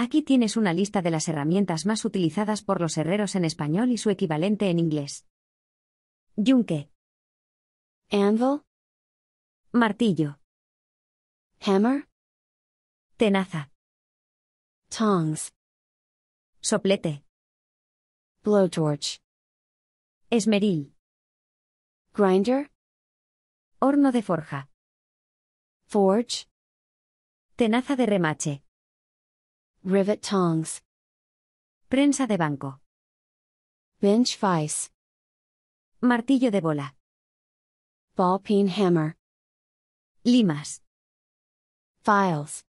Aquí tienes una lista de las herramientas más utilizadas por los herreros en español y su equivalente en inglés. Yunque. Anvil. Martillo. Hammer. Tenaza. Tongs. Soplete. Blowtorch. Esmeril. Grinder. Horno de forja. Forge. Tenaza de remache. Rivet Tongs. Prensa de banco. Bench Vice. Martillo de bola. Ball peen hammer. Limas. Files.